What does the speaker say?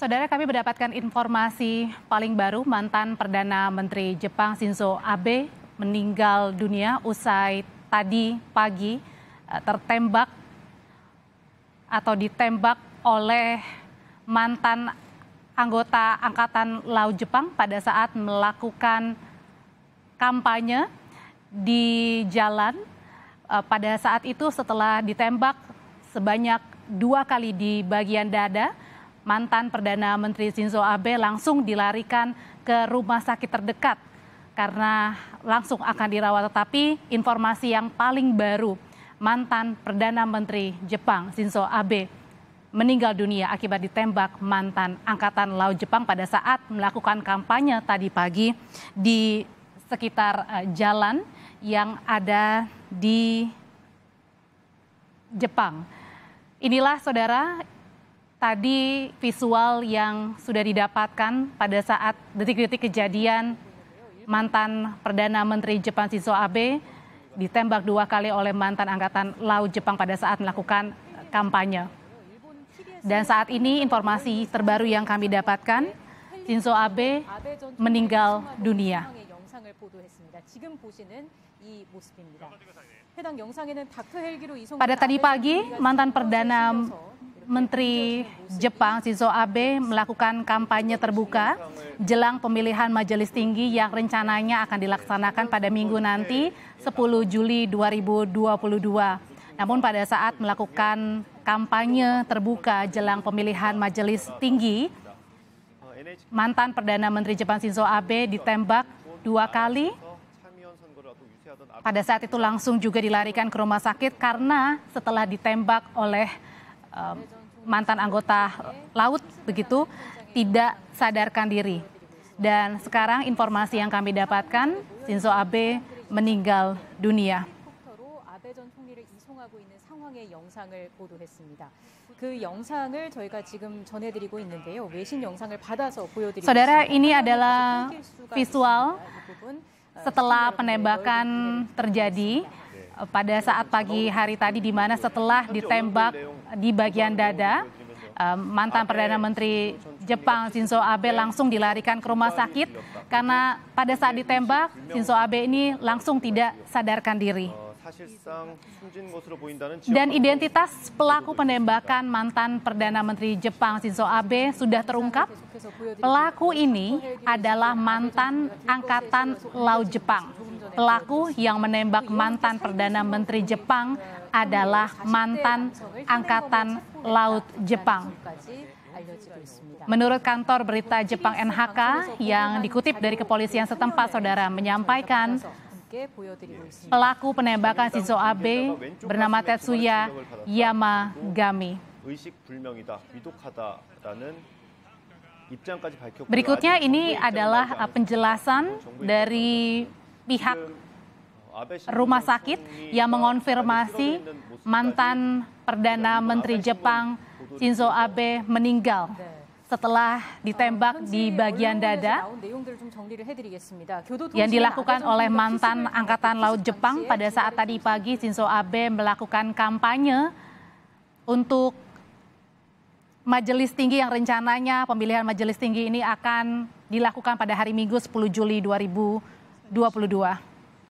Saudara kami mendapatkan informasi paling baru mantan Perdana Menteri Jepang Shinzo Abe meninggal dunia usai tadi pagi eh, tertembak atau ditembak oleh mantan anggota Angkatan Laut Jepang pada saat melakukan kampanye di jalan eh, pada saat itu setelah ditembak sebanyak dua kali di bagian dada mantan Perdana Menteri Shinzo Abe langsung dilarikan ke rumah sakit terdekat karena langsung akan dirawat. Tetapi informasi yang paling baru, mantan Perdana Menteri Jepang Shinzo Abe meninggal dunia akibat ditembak mantan Angkatan Laut Jepang pada saat melakukan kampanye tadi pagi di sekitar eh, jalan yang ada di Jepang. Inilah saudara tadi visual yang sudah didapatkan pada saat detik-detik kejadian mantan Perdana Menteri Jepang Shinzo Abe ditembak dua kali oleh mantan Angkatan Laut Jepang pada saat melakukan kampanye. Dan saat ini informasi terbaru yang kami dapatkan, Shinzo Abe meninggal dunia. Pada tadi pagi, mantan Perdana Menteri Jepang Shinzo Abe melakukan kampanye terbuka jelang pemilihan majelis tinggi yang rencananya akan dilaksanakan pada minggu nanti 10 Juli 2022. Namun pada saat melakukan kampanye terbuka jelang pemilihan majelis tinggi, mantan Perdana Menteri Jepang Shinzo Abe ditembak dua kali pada saat itu langsung juga dilarikan ke rumah sakit karena setelah ditembak oleh ehm, mantan anggota laut begitu tidak sadarkan diri. Dan sekarang informasi yang kami dapatkan, Shinzo Abe meninggal dunia. Saudara, ini adalah visual setelah penembakan terjadi. Eh, pada saat pagi hari tadi di mana setelah ditembak di bagian dada eh, mantan Perdana Menteri Jepang Shinzo Abe langsung dilarikan ke rumah sakit karena pada saat ditembak Shinzo Abe ini langsung tidak sadarkan diri. Dan identitas pelaku penembakan mantan Perdana Menteri Jepang Shinzo Abe sudah terungkap. Pelaku ini adalah mantan Angkatan Laut Jepang Pelaku yang menembak mantan Perdana Menteri Jepang adalah mantan Angkatan Laut Jepang. Menurut kantor berita Jepang NHK yang dikutip dari kepolisian setempat, saudara menyampaikan pelaku penembakan Shinzo Abe bernama Tetsuya Yamagami. Berikutnya ini adalah penjelasan dari pihak rumah sakit yang mengonfirmasi mantan Perdana Menteri Jepang Shinzo Abe meninggal setelah ditembak di bagian dada yang dilakukan oleh mantan Angkatan Laut Jepang pada saat tadi pagi Shinzo Abe melakukan kampanye untuk majelis tinggi yang rencananya pemilihan majelis tinggi ini akan dilakukan pada hari Minggu 10 Juli 2020. 2022.